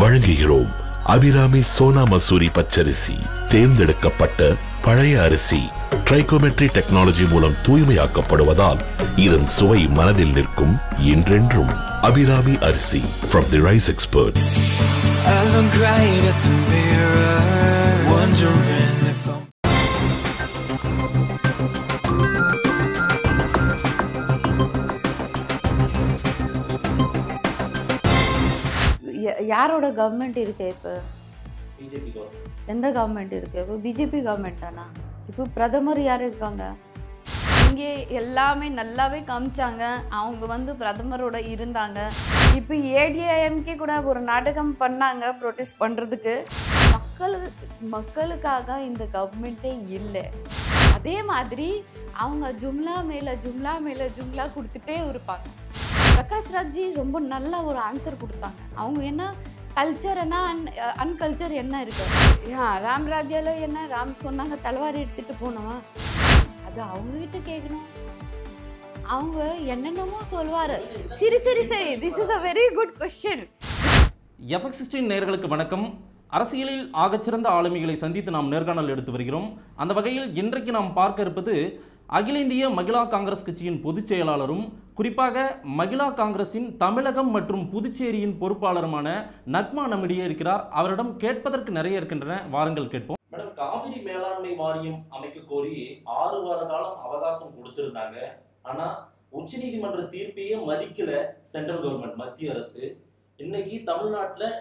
வழங்குகிறோம் அபிராமி சோனா மசூரி பச்சரிசி தேர்ந்தெடுக்கப்பட்ட பழைய அரிசி ட்ரைகோமெட்ரி டெக்னாலஜி மூலம் தூய்மையாக்கப்படுவதால் இதன் சுவை மனதில் நிற்கும் என்றென்றும் அபிராமி அரிசி ஃப்ரம் தி ரைஸ் எக்ஸ்பர்ட் யாரோட கவர்மெண்ட் இருக்கு இப்போ எந்த கவர்மெண்ட் இருக்கு இப்போ பிஜேபி கவர்மெண்ட் தானா இப்போ பிரதமர் யார் இருக்காங்க இங்கே எல்லாமே நல்லாவே காமிச்சாங்க அவங்க வந்து பிரதமரோட இருந்தாங்க இப்போ ஏடிஐஎம்கே கூட ஒரு நாடகம் பண்ணாங்க ப்ரொட்டஸ்ட் பண்ணுறதுக்கு மக்களுக்கு மக்களுக்காக இந்த கவர்மெண்ட்டே இல்லை அதே மாதிரி அவங்க ஜும்லா மேலே ஜும்லா மேலே ஜும்லா கொடுத்துட்டே இருப்பாங்க பிரகாஷ் ராஜ்ஜி ரொம்ப நல்ல ஒரு ஆன்சர் கொடுத்தாங்க அவங்க என்ன கல்ச்சர் என்ன அன் அன்கல்ச்சர் என்ன இருக்கு ராம் ராஜால என்ன ராம் சொன்னாங்க தலவாரி எடுத்துட்டு போனோம் அது அவங்ககிட்ட கேட்கணும் அவங்க என்னென்னமோ சொல்வாரு சரி சரி சரி this is a very good question எஃப்எக் சிஸ்டின் நேர்களுக்கு வணக்கம் அரசியலில் ஆகச்சிறந்த ஆளுமைகளை சந்தித்து நாம் நேர்காணல் எடுத்து வருகிறோம் அந்த வகையில் இன்றைக்கு நாம் பார்க்க இருப்பது அகில இந்திய மகிழா காங்கிரஸ் கட்சியின் பொதுச் செயலாளரும் குறிப்பாக மகிழா காங்கிரஸின் தமிழகம் மற்றும் புதுச்சேரியின் பொறுப்பாளருமான நக்மா நம்மிடையே இருக்கிறார் அவரிடம் கேட்பதற்கு நிறைய இருக்கின்றன வாருங்கள் கேட்போம் மேடம் காவிரி மேலாண்மை வாரியம் அமைக்க கோரி ஆறு வார காலம் அவகாசம் கொடுத்திருந்தாங்க ஆனா உச்சநீதிமன்ற தீர்ப்பையே மதிக்கல சென்ட்ரல் கவர்மெண்ட் மத்திய அரசு இன்னைக்கு தமிழ்நாட்டில்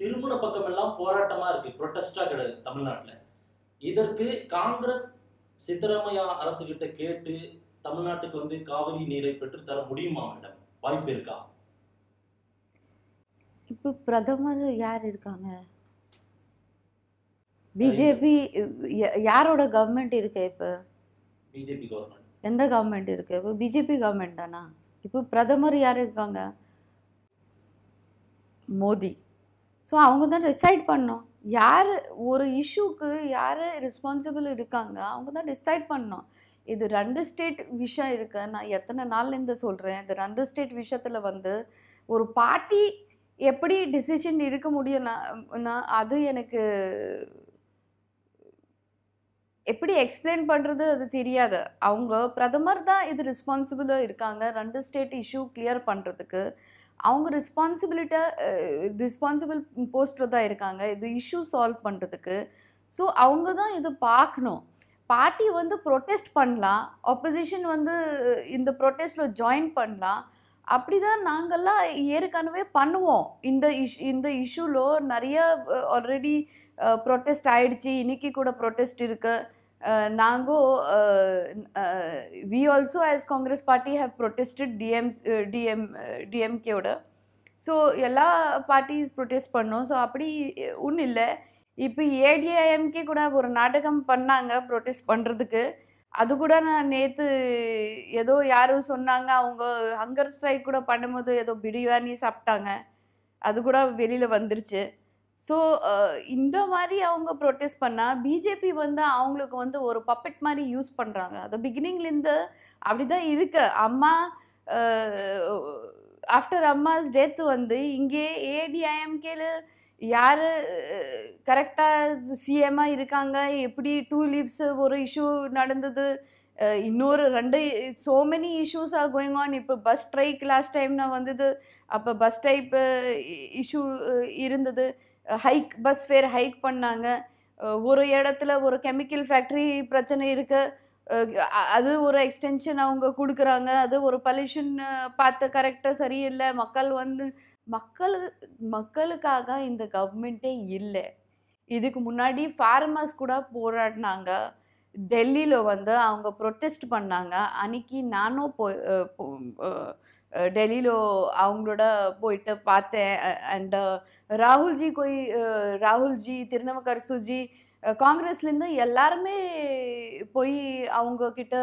திருமண பக்கம் எல்லாம் போராட்டமா இருக்கு ப்ரொட்டஸ்டா கிடையாது தமிழ்நாட்டில் இதற்கு காங்கிரஸ் சித்தராமையா கிட்ட கேட்டு தமிழ்நாட்டுக்கு வந்து காவிரி நீரை பெற்று தர முடியுமா மேடம் வாய்ப்பு இருக்கா இப்போ பிரதமர் யார் இருக்காங்க பிஜேபி யாரோட கவர்மெண்ட் இருக்கு இப்போ பிஜேபி கவர்மெண்ட் எந்த கவர்மெண்ட் இருக்கு இப்போ பிஜேபி கவர்மெண்ட் தானா இப்போ பிரதமர் யார் இருக்காங்க மோடி ஸோ அவங்க தான் டிசைட் பண்ணோம் யார் ஒரு இஷ்யூக்கு யார் ரெஸ்பான்சிபிள் இருக்காங்க அவங்க தான் டிசைட் பண்ணோம் இது ரெண்டு ஸ்டேட் விஷயம் இருக்கு நான் எத்தனை நாள்லேருந்து சொல்கிறேன் இந்த ரெண்டு ஸ்டேட் விஷயத்தில் வந்து ஒரு பார்ட்டி எப்படி டிசிஷன் இருக்க முடியும்னா அது எனக்கு எப்படி எக்ஸ்பிளைன் பண்ணுறது அது தெரியாது அவங்க பிரதமர் தான் இது ரெஸ்பான்சிபிளாக இருக்காங்க ரெண்டு ஸ்டேட் இஷ்யூ கிளியர் பண்ணுறதுக்கு அவங்க ரெஸ்பான்சிபிலிட்டி ரெஸ்பான்சிபிள் போஸ்டர் தான் இருக்காங்க இது இஷ்யூ சால்வ் பண்ணுறதுக்கு ஸோ அவங்க தான் இது பார்க்கணும் பார்ட்டி வந்து ப்ரொட்டெஸ்ட் பண்ணலாம் ஆப்போசிஷன் வந்து இந்த ப்ரொட்டெஸ்டில் ஜாயின் பண்ணலாம் அப்படி தான் நாங்கள்லாம் ஏற்கனவே பண்ணுவோம் இந்த இஷ் இந்த இஷ்யூவில் நிறைய ஆல்ரெடி ப்ரொட்டெஸ்ட் ஆகிடுச்சி இன்றைக்கி கூட ப்ரொட்டெஸ்ட் இருக்குது நாங்கள் we also as Congress party have protested டிஎம்ஸ் டிஎம் டிஎம்கேவோட ஸோ எல்லா பார்ட்டிஸ் ப்ரொட்டஸ்ட் பண்ணோம் ஸோ அப்படி ஒன்றும் இல்லை இப்போ ஏடிஐஎம்கே கூட ஒரு நாடகம் பண்ணாங்க ப்ரொட்டஸ்ட் பண்ணுறதுக்கு அது கூட நான் நேற்று ஏதோ யாரும் சொன்னாங்க அவங்க ஹங்கர் ஸ்ட்ரைக் கூட பண்ணும்போது ஏதோ பிடிவாணி சாப்பிட்டாங்க அது கூட வெளியில் வந்துருச்சு ஸோ இந்த மாதிரி அவங்க ப்ரொட்டெஸ்ட் பண்ணால் பிஜேபி வந்து அவங்களுக்கு வந்து ஒரு பப்பெட் மாதிரி யூஸ் பண்ணுறாங்க அது பிகினிங்லேருந்து அப்படி தான் இருக்கு அம்மா ஆஃப்டர் அம்மாஸ் டெத் வந்து இங்கே ஏடிஐஎம்கேல யார் கரெக்டாக சிஎம்மாக இருக்காங்க எப்படி டூ லீவ்ஸ் ஒரு இஷ்யூ நடந்தது இன்னொரு ரெண்டு so many issues are going on இப்போ பஸ் ஸ்ட்ரைக் லாஸ்ட் டைம்னா வந்தது அப்போ பஸ் ஸ்ட்ரைப்பு இஷ்யூ இருந்தது ஹைக் பஸ் ஃபேர் ஹைக் பண்ணாங்க ஒரு இடத்துல ஒரு கெமிக்கல் ஃபேக்ட்ரி பிரச்சனை இருக்குது அது ஒரு எக்ஸ்டென்ஷன் அவங்க கொடுக்குறாங்க அது ஒரு பல்யூஷன் பார்த்து கரெக்டாக சரியில்லை மக்கள் வந்து மக்கள் மக்களுக்காக இந்த கவர்மெண்ட்டே இல்லை இதுக்கு முன்னாடி ஃபார்மர்ஸ் கூட போராடினாங்க டெல்லியில் வந்து அவங்க ப்ரொட்டெஸ்ட் பண்ணாங்க அன்னைக்கு நானும் போ டெல்லியில் அவங்களோட போயிட்டு பார்த்தேன் அண்ட் ராகுல்ஜி கோய் ராகுல்ஜி திருநவகர்சுஜி காங்கிரஸ்லேருந்து எல்லாருமே போய் அவங்கக்கிட்ட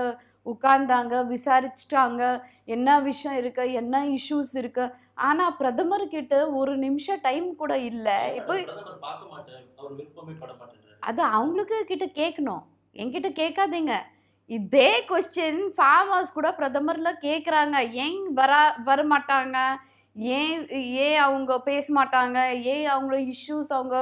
உட்கார்ந்தாங்க விசாரிச்சிட்டாங்க என்ன விஷயம் இருக்கு என்ன இஷ்யூஸ் இருக்கு ஆனால் பிரதமர் கிட்ட ஒரு நிமிஷம் டைம் கூட இல்லை இப்போ அது அவங்களுக்கு கிட்ட கேட்கணும் என்கிட்ட கேட்காதீங்க இதே கொஸ்டின் ஃபார்மர்ஸ் கூட பிரதமர்ல கேட்குறாங்க ஏன் வரா வர மாட்டாங்க ஏன் ஏன் அவங்க பேச மாட்டாங்க ஏன் அவங்க இஷ்யூஸ் அவங்க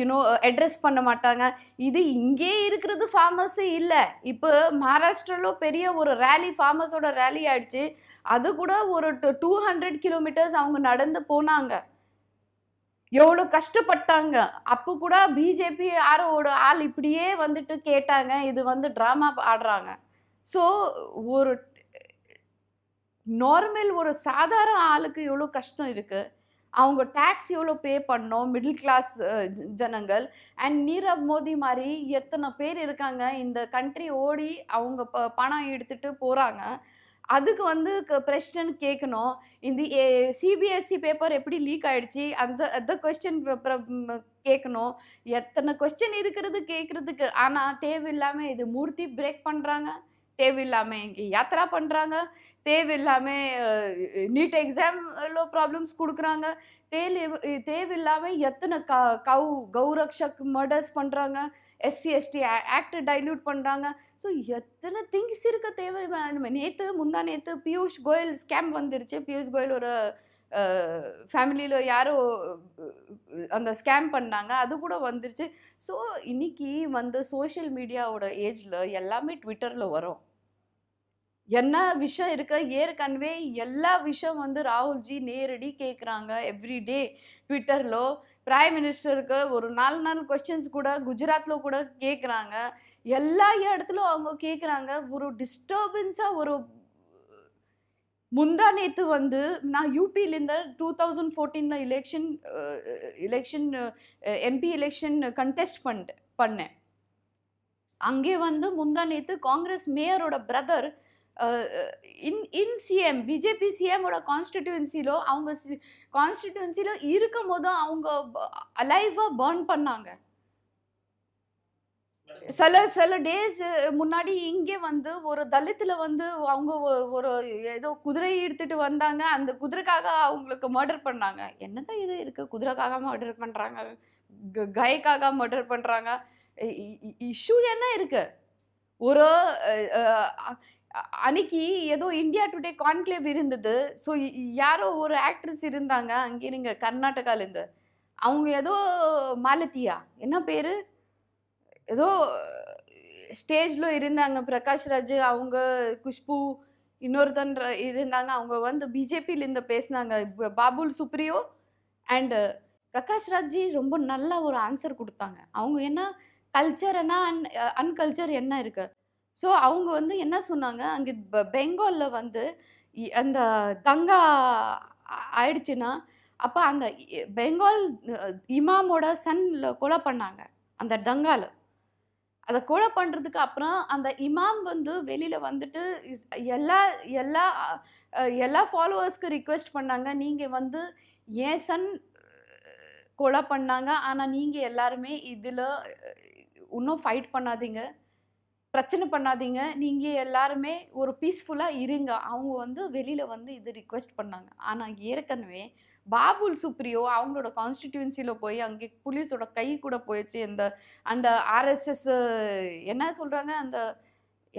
யூனோ அட்ரஸ் பண்ண மாட்டாங்க இது இங்கே இருக்கிறது ஃபார்மர்ஸு இல்லை இப்போ மகாராஷ்டிராவில் பெரிய ஒரு ரேலி ஃபார்மர்ஸோட ரேலி ஆயிடுச்சு அது கூட ஒரு டூ ஹண்ட்ரட் கிலோமீட்டர்ஸ் அவங்க நடந்து போனாங்க எவ்வளோ கஷ்டப்பட்டாங்க அப்போ கூட பிஜேபி ஆரோட ஆள் இப்படியே வந்துட்டு கேட்டாங்க இது வந்து ட்ராமா ஆடுறாங்க ஸோ ஒரு நார்மல் ஒரு சாதாரண ஆளுக்கு எவ்வளோ கஷ்டம் இருக்குது அவங்க டேக்ஸ் எவ்வளோ பே பண்ணோம் மிடில் கிளாஸ் ஜனங்கள் அண்ட் நீரவ் மோடி மாதிரி எத்தனை பேர் இருக்காங்க இந்த கண்ட்ரி ஓடி அவங்க ப பணம் எடுத்துகிட்டு போகிறாங்க அதுக்கு வந்து கொஸ்டின் கேட்கணும் இந்த சிபிஎஸ்சி பேப்பர் e எப்படி லீக் ஆகிடுச்சி அந்த அந்த கொஸ்டின் கேட்கணும் எத்தனை கொஸ்டின் இருக்கிறது கேட்குறதுக்கு ஆனால் தேவையில்லாமல் இது மூர்த்தி பிரேக் பண்ணுறாங்க தேவையில்லாமல் இங்கே யாத்திரா பண்ணுறாங்க தேவையில்லாமல் நீட் எக்ஸாம்லோ ப்ராப்ளம்ஸ் கொடுக்குறாங்க தேல் தேவையில்லாமல் எத்தனை க கவு கௌரக்ஷக் மர்டர்ஸ் பண்ணுறாங்க எஸ்சிஎஸ்டி ஆக்டர் ஆக்டை டைல்யூட் பண்ணுறாங்க ஸோ எத்தனை திங்ஸ் இருக்க தேவை நம்ம நேற்று முந்தா நேற்று பியூஷ் கோயல் ஸ்கேம் வந்துருச்சு பியூஷ் கோயல் ஒரு ஃபேமிலியில் யாரோ அந்த ஸ்கேம் பண்ணாங்க அது கூட வந்துருச்சு ஸோ இன்றைக்கி வந்து சோஷியல் மீடியாவோட ஏஜில் எல்லாமே ட்விட்டரில் வரும் என்ன விஷயம் இருக்க ஏற்கனவே எல்லா விஷயம் வந்து ராகுல்ஜி நேரடி கேட்குறாங்க எவ்ரிடே ட்விட்டரில் பிரைம் மினிஸ்டருக்கு ஒரு நாலு நாள் கொஸ்டின்ஸ் கூட குஜராத்தில் கூட கேட்குறாங்க எல்லா இடத்துலையும் அவங்க கேட்குறாங்க ஒரு டிஸ்டர்பன்ஸாக ஒரு முந்தா நேற்று வந்து நான் யூபியிலேருந்து டூ தௌசண்ட் ஃபோர்டீனில் election election MP election contest பண்ணிட்டேன் பண்ணேன் அங்கே வந்து முந்தா நேற்று காங்கிரஸ் மேயரோட brother in in CM BJP சிஎமோட கான்ஸ்டிடியூன்சிலோ அவங்க கான்ஸ்டிடியூன்சிலோ இருக்கும் போதும் அவங்க அலைவாக பேர்ன் பண்ணாங்க சில சில டேஸ் முன்னாடி இங்கே வந்து ஒரு தலித்தில் வந்து அவங்க ஒரு ஏதோ குதிரை எடுத்துட்டு வந்தாங்க அந்த குதிரைக்காக அவங்களுக்கு மர்டர் பண்ணாங்க என்னதான் இது இருக்குது குதிரைக்காக மர்டர் பண்ணுறாங்க கயக்காக மர்டர் பண்ணுறாங்க இஷ்யூ என்ன இருக்குது ஒரு அன்னைக்கு ஏதோ இந்தியா டுடே கான்க்ளேவ் இருந்தது ஸோ யாரோ ஒரு ஆக்ட்ரஸ் இருந்தாங்க அங்கே நீங்கள் கர்நாடகாலேருந்து அவங்க ஏதோ மாலத்தியா என்ன பேர் ஏதோ ஸ்டேஜில் இருந்தாங்க பிரகாஷ்ராஜ் அவங்க குஷ்பு இன்னொருத்தன் இருந்தாங்க அவங்க வந்து பிஜேபியிலேருந்து பேசினாங்க பாபுல் சுப்ரியோ அண்டு பிரகாஷ்ராஜி ரொம்ப நல்லா ஒரு ஆன்சர் கொடுத்தாங்க அவங்க என்ன கல்ச்சர் என்ன அன் அன்கல்ச்சர் என்ன இருக்குது ஸோ அவங்க வந்து என்ன சொன்னாங்க அங்கே பெங்காலில் வந்து அந்த தங்கா ஆயிடுச்சுன்னா அப்போ அந்த பெங்கால் இமாமோட சன்ல கொலை பண்ணாங்க அந்த தங்கால அதை கொலை பண்ணுறதுக்கு அப்புறம் அந்த இமாம் வந்து வெளியில் வந்துட்டு எல்லா எல்லா எல்லா ஃபாலோவர்ஸ்க்கு ரிக்வெஸ்ட் பண்ணாங்க நீங்கள் வந்து ஏன் சன் கொலை பண்ணாங்க ஆனால் நீங்கள் எல்லாருமே இதில் இன்னும் ஃபைட் பண்ணாதீங்க பிரச்சனை பண்ணாதீங்க நீங்கள் எல்லாருமே ஒரு பீஸ்ஃபுல்லாக இருங்க அவங்க வந்து வெளியில் வந்து இது ரிக்வெஸ்ட் பண்ணாங்க ஆனால் ஏற்கனவே பாபுல் சுப்ரியோ அவங்களோட கான்ஸ்டிடியூன்சியில் போய் அங்கே புலீஸோட கை கூட போயிடுச்சு இந்த அந்த ஆர்எஸ்எஸ் என்ன சொல்கிறாங்க அந்த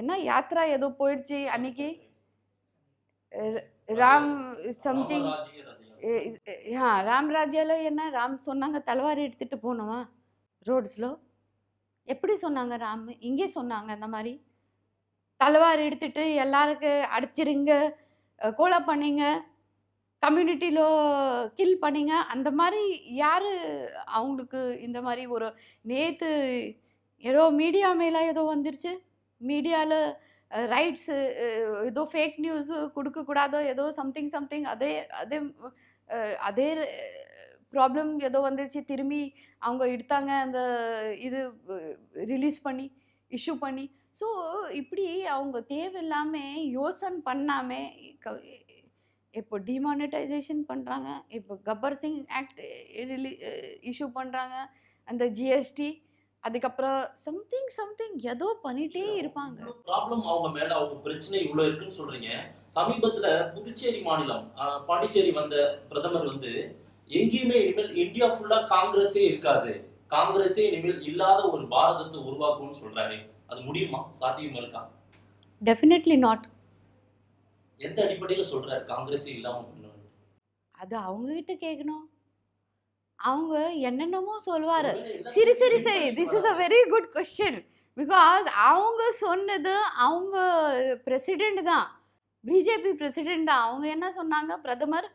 என்ன யாத்ரா ஏதோ போயிடுச்சு அன்னைக்கு ராம் சம்திங் ஆ ராம் என்ன ராம் சொன்னாங்க தலைவாரி எடுத்துகிட்டு போனோமா ரோட்ஸில் எப்படி சொன்னாங்க ராம் இங்கே சொன்னாங்க அந்த மாதிரி தலைவார் எடுத்துட்டு எல்லாருக்கு அடிச்சிருங்க கோலா பண்ணிங்க கம்யூனிட்டியில் கில் பண்ணிங்க அந்த மாதிரி யார் அவங்களுக்கு இந்த மாதிரி ஒரு நேற்று ஏதோ மீடியா மேலே ஏதோ வந்துருச்சு மீடியாவில் ரைட்ஸு ஏதோ ஃபேக் நியூஸு கொடுக்கக்கூடாதோ ஏதோ சம்திங் சம்திங் அதே அதே அதே ப்ராப்ளம் ஏதோ வந்துருச்சு திரும்பி அவங்க எடுத்தாங்க அந்த இது ரிலீஸ் பண்ணி இஷ்யூ பண்ணி ஸோ இப்படி அவங்க தேவையில்லாமல் யோசனை பண்ணாமல் இப்போ டிமானிட்டைசேஷன் பண்ணுறாங்க இப்போ கப்பர் சிங் ஆக்ட் ரிலீ இஷ்யூ பண்ணுறாங்க அந்த ஜிஎஸ்டி அதுக்கப்புறம் சம்திங் சம்திங் ஏதோ பண்ணிட்டே இருப்பாங்க ப்ராப்ளம் அவங்க மேல அவங்க பிரச்சனை இவ்வளவு இருக்குன்னு சொல்றீங்க சமீபத்துல புதுச்சேரி மாநிலம் பாண்டிச்சேரி வந்த பிரதமர் வந்து எங்கேயுமே இனிமேல் இந்தியா ஃபுல்லா காங்கிரஸே இருக்காது காங்கிரஸே இனிமேல் இல்லாத ஒரு பாரதத்தை உருவாக்கும்னு சொல்றாரு அது முடியுமா சாத்தியம் இருக்கா டெஃபினெட்லி நாட் எந்த அடிப்படையில் சொல்றாரு காங்கிரஸே இல்லாம அது அவங்க கிட்ட கேட்கணும் அவங்க என்னென்னமோ சொல்லுவார் சரி சரி சரி this is a very good question because அவங்க சொன்னது அவங்க பிரசிடெண்ட் தான் பிஜேபி பிரசிடெண்ட் தான் அவங்க என்ன சொன்னாங்க பிரதமர்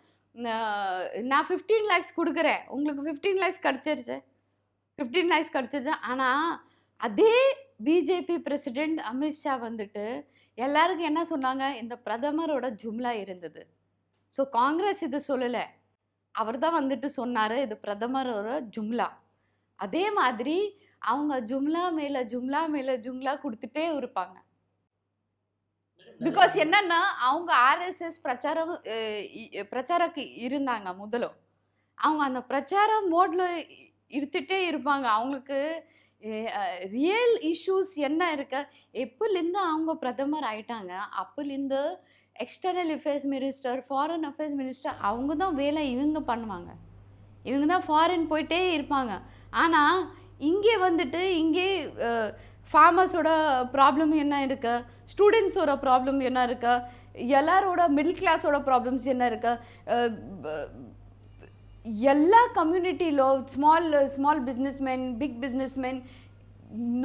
நான் ஃபிஃப்டீன் லேக்ஸ் கொடுக்குறேன் உங்களுக்கு ஃபிஃப்டீன் லேக்ஸ் கிடச்சிருச்சு ஃபிஃப்டீன் லேக்ஸ் கிடச்சிருச்சு ஆனால் அதே பிஜேபி பிரசிடெண்ட் அமித்ஷா வந்துட்டு எல்லாருக்கும் என்ன சொன்னாங்க இந்த பிரதமரோட ஜும்லா இருந்தது ஸோ காங்கிரஸ் இது சொல்லலை அவர் தான் வந்துட்டு சொன்னார் இது பிரதமரோட ஜும்லா அதே மாதிரி அவங்க ஜும்லா மேலே ஜும்லா மேலே ஜும்லா கொடுத்துட்டே இருப்பாங்க பிகாஸ் என்னன்னா அவங்க ஆர்எஸ்எஸ் பிரச்சாரம் பிரச்சாரக்கு இருந்தாங்க முதல்ல அவங்க அந்த பிரச்சார மோட்ல இருத்துட்டே இருப்பாங்க அவங்களுக்கு ரியல் இஷ்யூஸ் என்ன இருக்கு எப்போலேருந்து அவங்க பிரதமர் ஆயிட்டாங்க அப்போலேருந்து external affairs minister foreign affairs minister அவங்க தான் வேலை இவங்க பண்ணுவாங்க இவங்க தான் ஃபாரின் போயிட்டே இருப்பாங்க ஆனால் இங்கே வந்துட்டு இங்கே ஃபார்மர்ஸோட ப்ராப்ளம் என்ன இருக்குது ஸ்டூடெண்ட்ஸோட ப்ராப்ளம் என்ன இருக்கு எல்லாரோட மிடில் கிளாஸோட ப்ராப்ளம்ஸ் என்ன இருக்கு எல்லா கம்யூனிட்டியிலோ small small businessman big businessman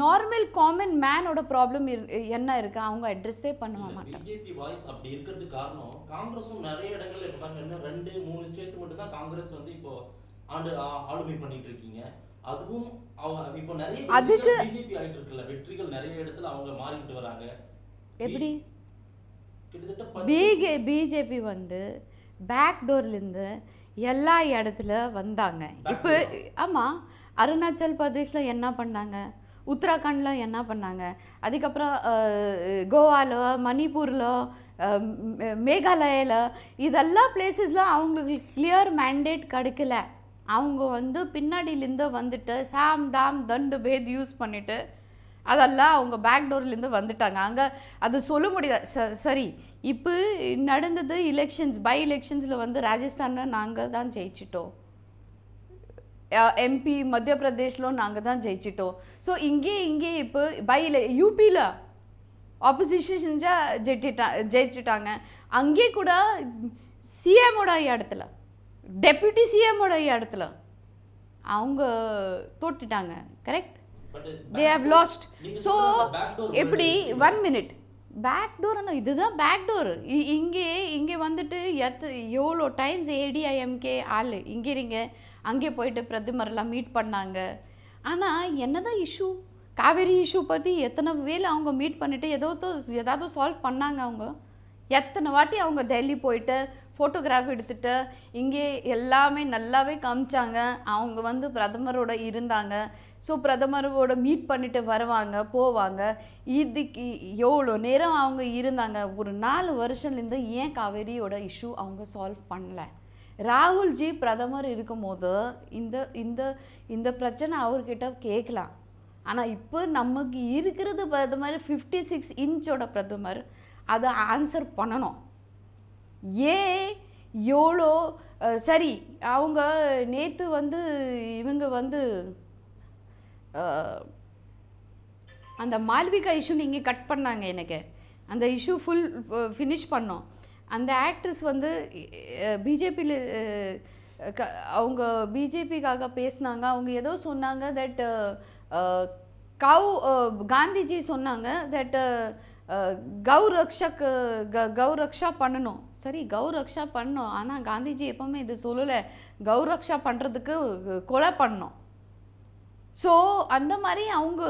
normal common மேனோட ப்ராப்ளம் என்ன இருக்கு அவங்க அட்ரஸே பண்ண மாட்டாங்க பிஜேபி வாய்ஸ் அப்படி இருக்கிறது அதுவும் இப்போ நிறைய பிஜேபி ஆயிட்டு இருக்குல்ல வெற்றிகள் நிறைய இடத்துல அவங்க மாறிக்கிட்டு வராங்க எப்படி பிஜே பிஜேபி வந்து பேக் டோர்லேருந்து எல்லா இடத்துல வந்தாங்க இப்போ ஆமாம் அருணாச்சல் பிரதேஷில் என்ன பண்ணாங்க உத்தராகண்டில் என்ன பண்ணாங்க அதுக்கப்புறம் கோவாவில் மணிப்பூரில் மேகாலயாவில் இதெல்லாம் பிளேசஸ்லாம் அவங்களுக்கு கிளியர் மேண்டேட் கிடைக்கல அவங்க வந்து பின்னாடியிலேருந்து வந்துட்டு சாம் தாம் தண்டு பேத் யூஸ் பண்ணிவிட்டு அதெல்லாம் அவங்க பேக் டோர்லேருந்து வந்துட்டாங்க அங்கே அது சொல்ல முடியாது ச சரி இப்போ நடந்தது எலெக்ஷன்ஸ் பை எலெக்ஷன்ஸில் வந்து ராஜஸ்தானில் நாங்கள் தான் ஜெயிச்சிட்டோம் எம்பி மத்திய பிரதேஷில் நாங்கள் தான் ஜெயிச்சிட்டோம் ஸோ இங்கே இங்கே இப்போ பை யூபியில் ஆப்போசிஷன் ஜெயிச்சிட்டா ஜெயிச்சுட்டாங்க அங்கே கூட சிஎமோட இடத்துல டெப்யூட்டி சிஎமோட இடத்துல அவங்க தோட்டுட்டாங்க correct they have lost so எப்படி ஒன் மினிட் பேக் டோர்னா இதுதான் பேக் டோர் இங்கே இங்கே வந்துட்டு எத் எவ்வளோ டைம்ஸ் ஏடிஐஎம்கே ஆள் இங்கே இருங்க அங்கே போயிட்டு பிரதமர்லாம் மீட் பண்ணாங்க ஆனால் என்ன தான் இஷ்யூ காவேரி இஷ்யூ பற்றி எத்தனை வேல் அவங்க மீட் பண்ணிவிட்டு ஏதோ ஏதாவது சால்வ் பண்ணாங்க அவங்க எத்தனை வாட்டி அவங்க டெல்லி போயிட்டு ஃபோட்டோகிராஃப் எடுத்துகிட்டு இங்கே எல்லாமே நல்லாவே காமிச்சாங்க அவங்க வந்து பிரதமரோட இருந்தாங்க ஸோ பிரதமரோட மீட் பண்ணிட்டு வருவாங்க போவாங்க இதுக்கு எவ்வளோ நேரம் அவங்க இருந்தாங்க ஒரு நாலு வருஷம்லேருந்து ஏன் காவேரியோட இஷ்யூ அவங்க சால்வ் பண்ணலை ராகுல்ஜி பிரதமர் இருக்கும்போது இந்த இந்த இந்த பிரச்சனை அவர்கிட்ட கேட்கலாம் ஆனால் இப்போ நமக்கு இருக்கிறது பிரதமர் ஃபிஃப்டி சிக்ஸ் இன்ச்சோட பிரதமர் அதை ஆன்சர் பண்ணணும் ஏன் எவ்வளோ சரி அவங்க நேற்று வந்து இவங்க வந்து அந்த மால்விகா இஷ்யூ நீங்கள் கட் பண்ணாங்க எனக்கு அந்த இஷ்யூ ஃபுல் ஃபினிஷ் பண்ணோம் அந்த ஆக்ட்ரஸ் வந்து பிஜேபியில் க அவங்க பிஜேபிக்காக பேசினாங்க அவங்க ஏதோ சொன்னாங்க தட் கவு காந்திஜி சொன்னாங்க தட் கௌ கௌரக்ஷா பண்ணணும் சரி கௌரக்ஷா பண்ணோம் ஆனால் காந்திஜி எப்போவுமே இது சொல்லலை கௌரக்ஷா பண்ணுறதுக்கு கொலை பண்ணோம் ஸோ அந்த மாதிரி அவங்க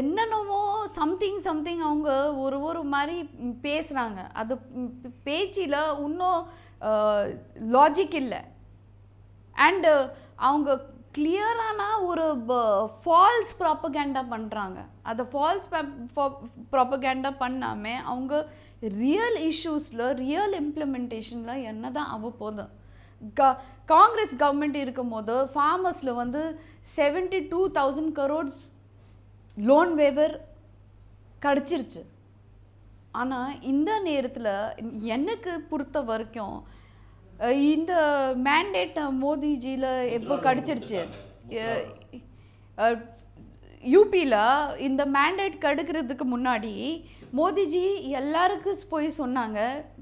என்னென்னவோ சம்திங் சம்திங் அவங்க ஒரு ஒரு மாதிரி பேசுகிறாங்க அது பேச்சில் இன்னும் லாஜிக் இல்லை அண்டு அவங்க கிளியரான ஒரு ஃபால்ஸ் ப்ராப்பகேண்டா பண்ணுறாங்க அதை ஃபால்ஸ் ப்ராப்பகேண்டா பண்ணாமல் அவங்க ரியல் இஷ்யூஸில் ரியல் இம்ப்ளிமெண்டேஷனில் என்ன தான் அவ்வப்போதும் க காங்கிரஸ் கவர்மெண்ட் இருக்கும் போது ஃபார்மர்ஸில் வந்து seventy two thousand crores loan waiver கிடச்சிருச்சு ஆனால் இந்த நேரத்தில் எனக்கு பொறுத்த வரைக்கும் இந்த மேண்டேட் மோதிஜியில் எப்போ கிடச்சிருச்சு யூபியில் இந்த மேண்டேட் கெடுக்கிறதுக்கு முன்னாடி மோதிஜி எல்லாருக்கும் போய் சொன்னாங்க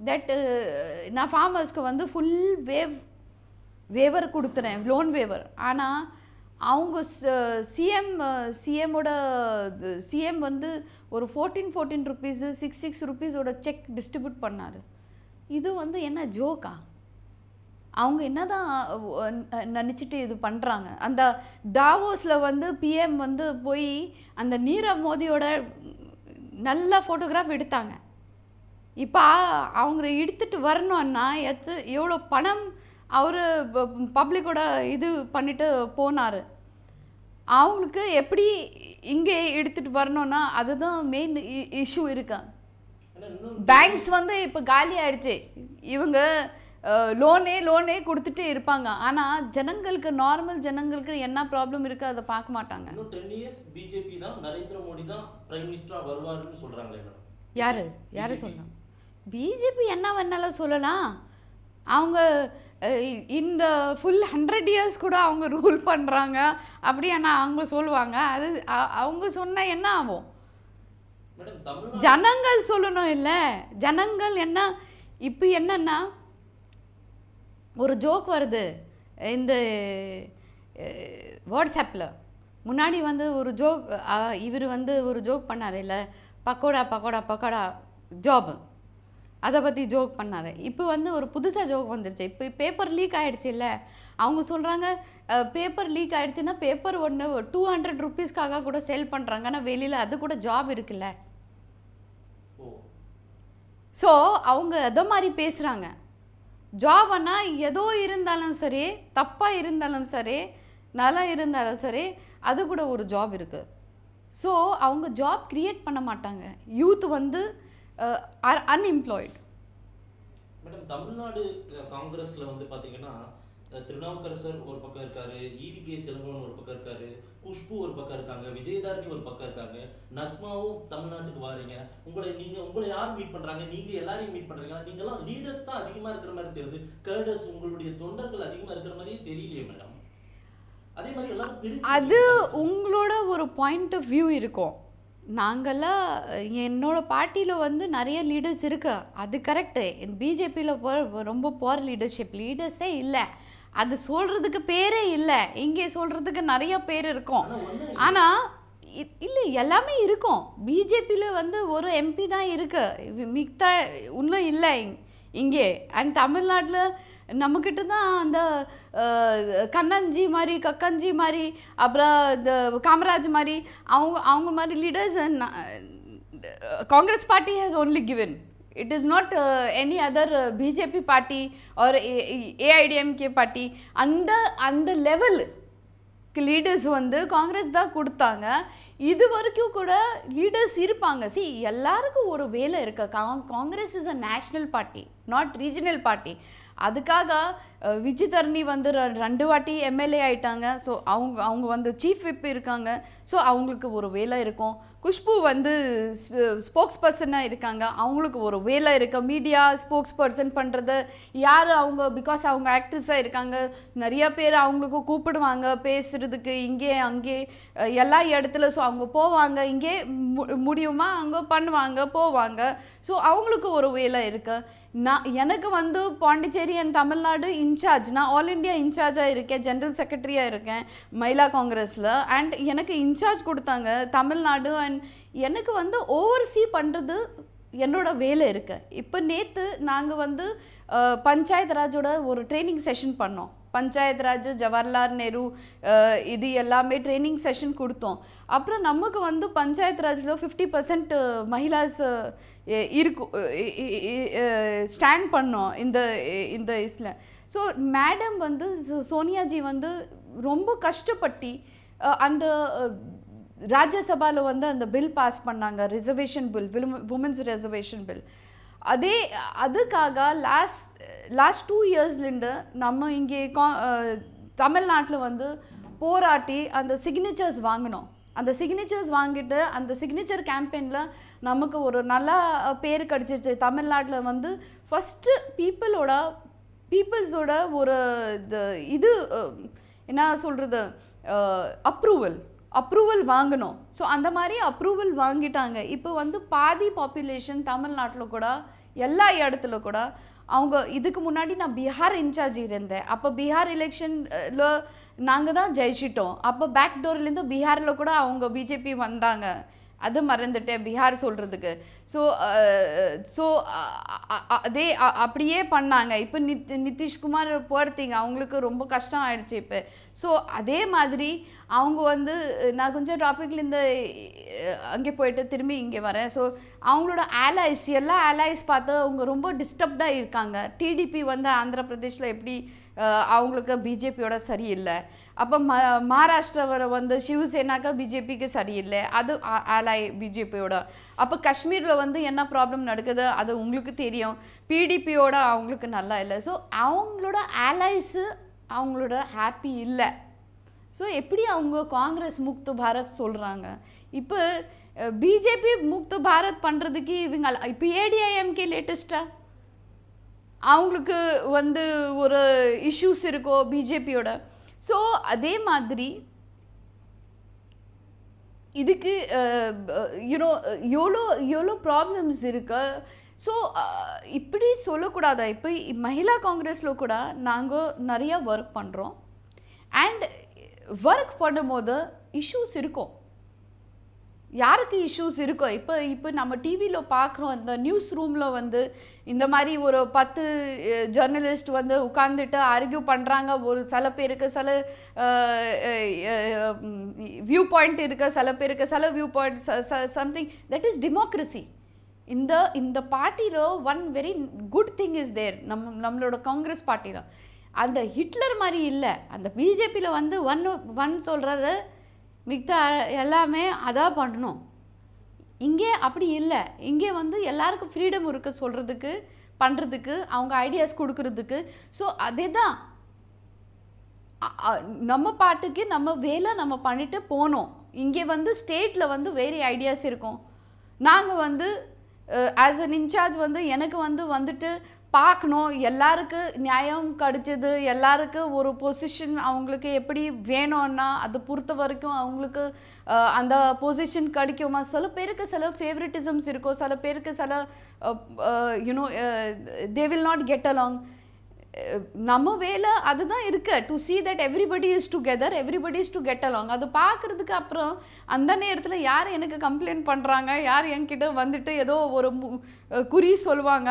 தட் uh, நான் ஃபார்மர்ஸ்க்கு வந்து ஃபுல் வேவ் வேவர் கொடுத்துறேன் லோன் வேவர் ஆனால் அவங்க சிஎம் சிஎமோட சிஎம் வந்து ஒரு fourteen fourteen rupees six six ருபீஸோட செக் டிஸ்ட்ரிபியூட் பண்ணார் இது வந்து என்ன ஜோக்கா அவங்க என்ன தான் நினச்சிட்டு இது பண்ணுறாங்க அந்த டாவோஸில் வந்து பிஎம் வந்து போய் அந்த நீரவ் மோதியோட நல்லா ஃபோட்டோகிராஃப் எடுத்தாங்க இப்போ அவங்க எடுத்துகிட்டு வரணும்னா எத்து எவ்வளோ பணம் அவர் பப்ளிக்கோட இது பண்ணிட்டு போனார் அவங்களுக்கு எப்படி இங்கே எடுத்துகிட்டு வரணும்னா அதுதான் மெயின் இஷ்யூ இருக்கு பேங்க்ஸ் வந்து இப்போ காலி ஆயிடுச்சு இவங்க லோனே லோனே கொடுத்துட்டே இருப்பாங்க ஆனால் ஜனங்களுக்கு நார்மல் ஜனங்களுக்கு என்ன ப்ராப்ளம் இருக்குது அதை பார்க்க மாட்டாங்க இன்னும் டென் இயர்ஸ் பிஜேபி தான் நரேந்திர மோடி தான் பிரைம் மினிஸ்டராக வருவாருன்னு சொல்கிறாங்களே யார் யார் சொல்லலாம் பிஜேபி என்ன வேணாலும் சொல்லலாம் அவங்க இந்த ஃபுல் ஹண்ட்ரட் இயர்ஸ் கூட அவங்க ரூல் பண்ணுறாங்க அப்படி ஆனால் அவங்க சொல்லுவாங்க அது அவங்க சொன்னால் என்ன ஆகும் ஜனங்கள் சொல்லணும் இல்லை ஜனங்கள் என்ன இப்போ என்னன்னா ஒரு ஜோக் வருது இந்த வாட்ஸ்அப்பில் முன்னாடி வந்து ஒரு ஜோக் இவர் வந்து ஒரு ஜோக் பண்ணார் இல்லை பக்கோடா பக்கோடா பக்கோடா ஜாபு அதை பற்றி ஜோக் பண்ணார் இப்போ வந்து ஒரு புதுசாக ஜோக் வந்துருச்சு இப்போ பேப்பர் லீக் ஆகிடுச்சு இல்லை அவங்க சொல்கிறாங்க பேப்பர் லீக் ஆகிடுச்சுன்னா பேப்பர் ஒன்று டூ ஹண்ட்ரட் ருப்பீஸ்க்காக கூட சேல் பண்ணுறாங்க ஆனால் வெளியில் அது கூட ஜாப் இருக்குல்ல ஸோ அவங்க அதை மாதிரி பேசுகிறாங்க ஜாப்னா ஏதோ இருந்தாலும் சரி தப்பாக இருந்தாலும் சரி நல்லா இருந்தாலும் சரி அது கூட ஒரு ஜாப் இருக்குது ஸோ அவங்க ஜாப் க்ரியேட் பண்ண மாட்டாங்க யூத் வந்து அன்எம்ப்ளாய்டு மேடம் தமிழ்நாடு காங்கிரஸில் வந்து பார்த்தீங்கன்னா திருநாவுக்கரசர் ஒரு பக்கம் இருக்காரு ஈவி e கே செல்வன் ஒரு பக்கம் இருக்காரு குஷ்பு ஒரு பக்கம் இருக்காங்க விஜயதாரணி ஒரு பக்கம் இருக்காங்க நக்மாவும் தமிழ்நாட்டுக்கு வாரீங்க உங்களை நீங்க உங்களை யார் மீட் பண்றாங்க நீங்க எல்லாரையும் மீட் பண்றீங்க எல்லாம் லீடர்ஸ் தான் அதிகமா இருக்கிற மாதிரி தெரியுது கேர்டர்ஸ் உங்களுடைய தொண்டர்கள் அதிகமா இருக்கிற மாதிரியே தெரியலையே மேடம் அதே மாதிரி எல்லாம் அது உங்களோட ஒரு பாயிண்ட் ஆஃப் வியூ இருக்கும் நாங்கள்லாம் என்னோட பார்ட்டியில் வந்து நிறைய லீடர்ஸ் இருக்குது அது கரெக்டு பிஜேபியில் போகிற ரொம்ப போகிற லீடர்ஷிப் லீடர்ஸே இல்லை அது சொல்கிறதுக்கு பேரே இல்லை இங்கே சொல்கிறதுக்கு நிறைய பேர் இருக்கும் ஆனால் இல்லை எல்லாமே இருக்கும் பிஜேபியில் வந்து ஒரு எம்பி தான் இருக்குது மிக்தா இன்னும் இல்லை இங்கே அண்ட் தமிழ்நாட்டில் நம்மக்கிட்ட தான் அந்த கண்ணஞ்சி மாதிரி கக்கஞ்சி மாதிரி அப்புறம் இந்த காமராஜ் மாதிரி அவங்க அவங்க மாதிரி leaders Congress party has only given it is not any other BJP party or party or aidmk அந்த அந்த லெவலுக்கு லீடர்ஸ் வந்து காங்கிரஸ் தான் கொடுத்தாங்க இது வரைக்கும் கூட லீடர்ஸ் இருப்பாங்க சி எல்லாருக்கும் ஒரு வேலை இருக்கு Congress is a national party not regional party அதுக்காக விஜிதர்ணி வந்து ரெண்டு வாட்டி எம்எல்ஏ ஆயிட்டாங்க ஸோ அவங்க அவங்க வந்து சீஃப் விப் இருக்காங்க ஸோ அவங்களுக்கு ஒரு வேலை இருக்கும் குஷ்பு வந்து ஸ்போக்ஸ் பர்சனாக இருக்காங்க அவங்களுக்கு ஒரு வேலை இருக்குது மீடியா ஸ்போக்ஸ் பர்சன் பண்ணுறது யார் அவங்க பிகாஸ் அவங்க ஆக்ட்ரஸாக இருக்காங்க நிறைய பேர் அவங்களுக்கு கூப்பிடுவாங்க பேசுகிறதுக்கு இங்கே அங்கே எல்லா இடத்துல ஸோ அவங்க போவாங்க இங்கே மு முடியுமா அவங்க பண்ணுவாங்க போவாங்க ஸோ அவங்களுக்கு ஒரு வேலை இருக்குது நான் எனக்கு வந்து பாண்டிச்சேரி அண்ட் தமிழ்நாடு இன்சார்ஜ் நான் ஆல் இண்டியா இன்சார்ஜாக இருக்கேன் ஜென்ரல் செக்ரட்டரியாக இருக்கேன் மயிலா காங்கிரஸில் அண்ட் எனக்கு இன்சார்ஜ் கொடுத்தாங்க தமிழ்நாடு அண்ட் எனக்கு வந்து ஓவர்சி பண்ணுறது என்னோடய வேலை இருக்குது இப்போ நேற்று நாங்கள் வந்து பஞ்சாயத்து ராஜோட ஒரு ட்ரைனிங் செஷன் பண்ணோம் பஞ்சாயத் ராஜ் ஜவஹர்லால் நேரு இது எல்லாமே ட்ரைனிங் செஷன் கொடுத்தோம் அப்புறம் நமக்கு வந்து பஞ்சாயத் ராஜில் ஃபிஃப்டி பர்சன்ட் மகிழாஸ் இருக்கும் ஸ்டாண்ட் பண்ணோம் இந்த இந்த இஸில் ஸோ மேடம் வந்து சோனியாஜி வந்து ரொம்ப கஷ்டப்பட்டு அந்த ராஜ்யசபாவில் வந்து அந்த பில் பாஸ் பண்ணாங்க reservation bill women's reservation bill அதே அதுக்காக லாஸ்ட் லாஸ்ட் டூ இயர்ஸ்லேருந்து நம்ம இங்கே கா தமிழ்நாட்டில் வந்து போராட்டி அந்த சிக்னேச்சர்ஸ் வாங்கினோம் அந்த சிக்னேச்சர்ஸ் வாங்கிட்டு அந்த சிக்னேச்சர் கேம்பெயினில் நமக்கு ஒரு நல்ல பேர் கிடச்சிருச்சு தமிழ்நாட்டில் வந்து ஃபஸ்ட்டு பீப்புளோட பீப்புள்ஸோட ஒரு இது என்ன சொல்கிறது அப்ரூவல் அப்ரூவல் வாங்கணும் ஸோ அந்த மாதிரி அப்ரூவல் வாங்கிட்டாங்க இப்போ வந்து பாதி பாப்புலேஷன் தமிழ்நாட்டில் கூட எல்லா இடத்துல கூட அவங்க இதுக்கு முன்னாடி நான் பீகார் இன்சார்ஜ் இருந்தேன் அப்போ பீகார் எலெக்ஷனில் நாங்கள் தான் ஜெயிச்சிட்டோம் அப்போ பேக் டோர்லேருந்து பீகாரில் கூட அவங்க பிஜேபி வந்தாங்க அது மறந்துட்டேன் பீகார் சொல்கிறதுக்கு ஸோ ஸோ அதே அப்படியே பண்ணாங்க இப்போ நித் நிதிஷ்குமார் போகிறதிங்க அவங்களுக்கு ரொம்ப கஷ்டம் ஆயிடுச்சு இப்போ ஸோ அதே மாதிரி அவங்க வந்து நான் கொஞ்சம் டாப்பிக்கில் இந்த அங்கே போயிட்டு திரும்பி இங்கே வரேன் ஸோ அவங்களோட ஆலாய்ஸ் எல்லா ஆலாய்ஸ் பார்த்து அவங்க ரொம்ப டிஸ்டர்ப்டாக இருக்காங்க டிடிபி வந்து ஆந்திர பிரதேஷில் எப்படி அவங்களுக்கு பிஜேபியோட சரியில்லை அப்போ ம மகாராஷ்டிராவில் வந்து சிவசேனாக்கா பிஜேபிக்கு சரியில்லை அது ஆலாய் பிஜேபியோட அப்போ காஷ்மீரில் வந்து என்ன ப்ராப்ளம் நடக்குது அது உங்களுக்கு தெரியும் பிடிபியோட அவங்களுக்கு நல்லா இல்லை ஸோ அவங்களோட ஆலைஸு அவங்களோட ஹாப்பி இல்லை ஸோ எப்படி அவங்க காங்கிரஸ் முக்து பாரத் சொல்கிறாங்க இப்போ பிஜேபி முக்து பாரத் பண்ணுறதுக்கு இவங்க இப்போ ஏடிஐஎம்கே லேட்டஸ்ட்டாக அவங்களுக்கு வந்து ஒரு இஷ்யூஸ் இருக்கோ பிஜேபியோட ஸோ அதே மாதிரி இதுக்கு யூனோ எவ்வளோ எவ்வளோ ப்ராப்ளம்ஸ் இருக்கு ஸோ இப்படி சொல்லக்கூடாதா இப்போ மகிழா காங்கிரஸில் கூட நாங்கள் நிறையா ஒர்க் பண்ணுறோம் அண்ட் ஒர்க் பண்ணும்போது இஷ்யூஸ் இருக்கும் யாருக்கு இஷ்யூஸ் இருக்கோ இப்போ இப்போ நம்ம டிவியில் பார்க்குறோம் அந்த நியூஸ் ரூமில் வந்து இந்த மாதிரி ஒரு பத்து ஜேர்னலிஸ்ட் வந்து உட்காந்துட்டு ஆர்கியூ பண்ணுறாங்க ஒரு சில பேருக்கு சில வியூ பாயிண்ட் இருக்குது சில பேருக்கு சில view point something that is democracy இந்த இந்த பார்ட்டியில் one very good thing is there நம் நம்மளோட காங்கிரஸ் பார்ட்டியில் அந்த ஹிட்லர் மாதிரி இல்லை அந்த பிஜேபியில் வந்து ஒன் ஒன் சொல்கிறது மிக்த எல்லாமே அதான் பண்ணணும் இங்கே அப்படி இல்லை இங்கே வந்து எல்லாருக்கும் ஃப்ரீடம் இருக்க சொல்கிறதுக்கு பண்ணுறதுக்கு அவங்க ஐடியாஸ் கொடுக்கறதுக்கு ஸோ அதே தான் நம்ம பாட்டுக்கு நம்ம வேலை நம்ம பண்ணிட்டு போனோம் இங்கே வந்து ஸ்டேட்டில் வந்து வேறு ஐடியாஸ் இருக்கும் நாங்கள் வந்து ஆஸ் அன் இன்சார்ஜ் வந்து எனக்கு வந்து வந்துட்டு பார்க்கணும் எல்லாருக்கும் நியாயம் கிடைச்சது எல்லாருக்கும் ஒரு பொசிஷன் அவங்களுக்கு எப்படி வேணும்னா அது பொறுத்த வரைக்கும் அவங்களுக்கு அந்த பொசிஷன் கிடைக்குமா சில பேருக்கு சில ஃபேவரட்டிசம்ஸ் இருக்கும் சில பேருக்கு சில you know they will not get along நம்ம வேலை அதுதான் இருக்க to see that everybody is together everybody is to get along அது பார்க்குறதுக்கு அப்புறம் அந்த நேரத்தில் யார் எனக்கு கம்ப்ளைண்ட் பண்ணுறாங்க யார் என்கிட்ட வந்துட்டு ஏதோ ஒரு குறி சொல்லுவாங்க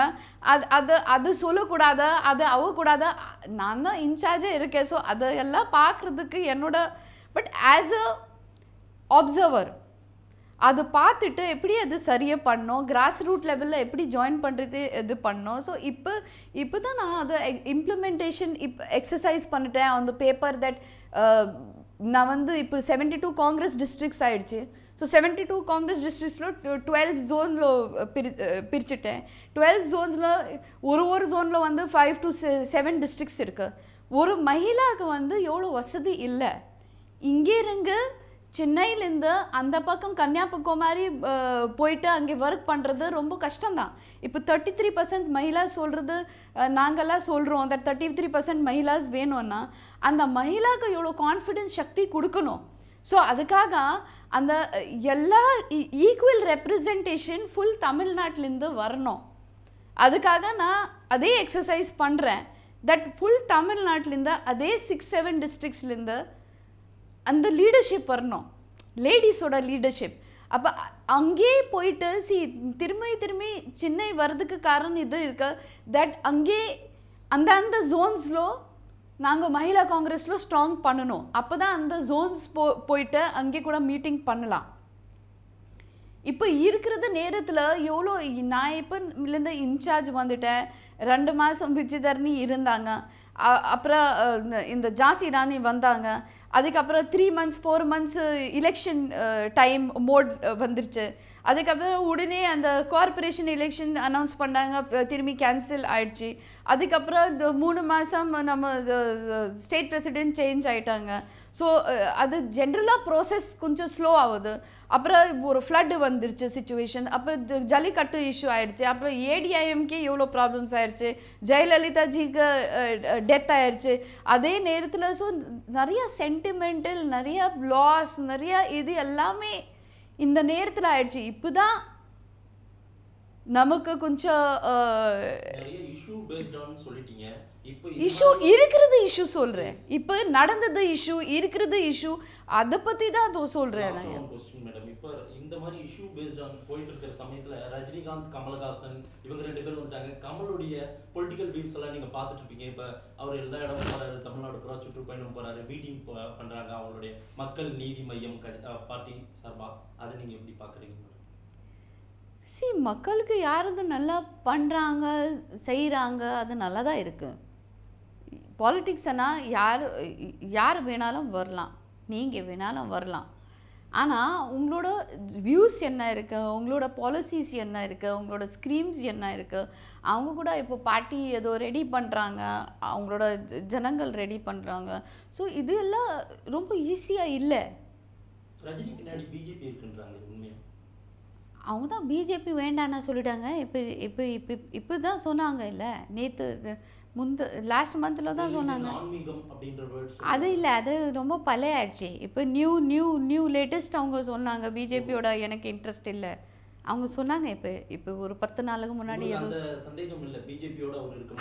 அது அது அது சொல்லக்கூடாது அது அவக்கூடாத நான் தான் இன்சார்ஜே இருக்கேன் ஸோ அதையெல்லாம் பார்க்குறதுக்கு என்னோட பட் ஆஸ் அ அப்சர்வர் அது பார்த்துட்டு எப்படி அது சரியாக பண்ணோம் கிராஸ் ரூட் லெவலில் எப்படி ஜாயின் பண்ணுறது இது பண்ணோம் ஸோ இப்போ இப்போ தான் நான் அதை இம்ப்ளிமெண்டேஷன் இப் எக்ஸசைஸ் பண்ணிட்டேன் அந்த பேப்பர் தட் நான் வந்து இப்போ செவன்டி டூ காங்கிரஸ் டிஸ்ட்ரிக்ஸ் ஆகிடுச்சு ஸோ செவன்டி டூ காங்கிரஸ் டிஸ்ட்ரிக்ஸில் டுவெல் ஜோனில் பிரி பிரிச்சுட்டேன் டுவெல் ஜோன்ஸில் ஒரு ஒரு ஜோனில் வந்து ஃபைவ் டு செவன் டிஸ்ட்ரிக்ஸ் இருக்குது ஒரு மகிழாவுக்கு வந்து எவ்வளோ வசதி இல்லை இங்கே இருங்க சென்னையிலேருந்து அந்த பக்கம் கன்னியாகுமரி போயிட்டு அங்கே ஒர்க் பண்ணுறது ரொம்ப கஷ்டம்தான் இப்போ தேர்ட்டி த்ரீ பர்சன்ட் மகிழாஸ் சொல்கிறது நாங்கள்லாம் சொல்கிறோம் அந்த தேர்ட்டி த்ரீ பர்சன்ட் மகிழாஸ் வேணும்னா அந்த மகிழாக்கு எவ்வளோ கான்ஃபிடென்ஸ் சக்தி கொடுக்கணும் ஸோ அதுக்காக அந்த எல்லா ஈக்குவல் e, ரெப்ரசன்டேஷன் ஃபுல் தமிழ்நாட்டிலேருந்து வரணும் அதுக்காக நான் அதே எக்ஸசைஸ் பண்ணுறேன் தட் ஃபுல் தமிழ்நாட்டிலேருந்து அதே சிக்ஸ் செவன் டிஸ்ட்ரிக்ஸ்லேருந்து அந்த லீடர்ஷிப் வரணும் லேடிஸோட லீடர்ஷிப் அப்போ அங்கேயே போயிட்டு சி திரும்பி திரும்பி சென்னை வர்றதுக்கு காரணம் இது இருக்கு தட் அங்கே அந்த அந்த ஜோன்ஸில் நாங்கள் மகிழா காங்கிரஸில் ஸ்ட்ராங் பண்ணணும் அப்போ தான் அந்த ஜோன்ஸ் போ போயிட்டு அங்கே கூட மீட்டிங் பண்ணலாம் இப்போ இருக்கிறது நேரத்தில் எவ்வளோ நான் இப்போ இன்சார்ஜ் வந்துட்டேன் ரெண்டு மாதம் விஜயதரணி இருந்தாங்க அப்புறம் இந்த ஜாசி ராணி வந்தாங்க அதுக்கப்புறம் three months four months election time mode வந்துருச்சு அதுக்கப்புறம் உடனே அந்த கார்பரேஷன் எலெக்ஷன் அனௌன்ஸ் பண்ணாங்க திரும்பி கேன்சல் ஆயிடுச்சு அதுக்கப்புறம் இந்த மூணு மாதம் நம்ம ஸ்டேட் பிரசிடென்ட் சேஞ்ச் ஆகிட்டாங்க ஸோ அது ஜென்ரலாக ப்ராசஸ் கொஞ்சம் ஸ்லோ ஆகுது அப்புறம் ஒரு ஃப்ளட்டு வந்துருச்சு சுச்சுவேஷன் அப்புறம் ஜல்லிக்கட்டு இஷ்யூ ஆயிடுச்சு அப்புறம் ஏடிஐஎம்கே எவ்வளோ ப்ராப்ளம்ஸ் ஆயிடுச்சு ஜெயலலிதா ஜிக்கு டெத் ஆயிடுச்சு அதே நேரத்தில் ஸோ நிறையா சென்டிமெண்டல் நிறையா லாஸ் நிறையா இது எல்லாமே இந்த நேரத்தில் ஆயிடுச்சு இப்போ தான் நமக்கு கொஞ்சம் இஷ்யூ இருக்கிறது இஷ்யூ சொல்கிறேன் இப்போ நடந்தது இஷ்யூ இருக்கிறது இஷ்யூ அதை பற்றி தான் சொல்கிறேன் நான் மாதிரி இஷ்யூ பேஸ்ட் ஆன் போயிட்டு இருக்கிற சமயத்தில் ரஜினிகாந்த் கமல்ஹாசன் இவங்க ரெண்டு பேரும் வந்துட்டாங்க கமலுடைய பொலிட்டிக்கல் வியூஸ் எல்லாம் நீங்கள் பார்த்துட்டு இருப்பீங்க இப்போ அவர் எல்லா இடமும் போகிறாரு தமிழ்நாடு புறா சுற்றுப்பயணம் போகிறாரு மீட்டிங் பண்ணுறாங்க அவங்களுடைய மக்கள் நீதி மையம் பார்ட்டி சார்பாக அதை நீங்கள் எப்படி பார்க்குறீங்க சி மக்களுக்கு யாரது நல்லா பண்ணுறாங்க செய்கிறாங்க அது நல்லா தான் இருக்குது பாலிட்டிக்ஸ்னால் யார் யார் வேணாலும் வரலாம் நீங்கள் வேணாலும் வரலாம் ஆனால் உங்களோட வியூஸ் என்ன இருக்குது உங்களோட பாலிசிஸ் என்ன இருக்குது உங்களோட ஸ்க்ரீம்ஸ் என்ன இருக்குது அவங்க கூட இப்போ பார்ட்டி ஏதோ ரெடி பண்ணுறாங்க அவங்களோட ஜனங்கள் ரெடி பண்ணுறாங்க ஸோ இது எல்லாம் ரொம்ப ஈஸியாக இல்லை அவங்க தான் பிஜேபி வேண்டான்னு சொல்லிட்டாங்க இப்போ இப்போ இப்போ இப்போ தான் சொன்னாங்க இல்லை நேற்று முந்த லாஸ்ட் மந்த்தில் தான் சொன்னாங்க அது இல்லை அது ரொம்ப பழைய ஆயிடுச்சு இப்போ நியூ நியூ நியூ லேட்டஸ்ட் அவங்க சொன்னாங்க பிஜேபியோட oh. எனக்கு இன்ட்ரெஸ்ட் இல்லை அவங்க சொன்னாங்க இப்போ இப்போ ஒரு பத்து நாளுக்கு முன்னாடி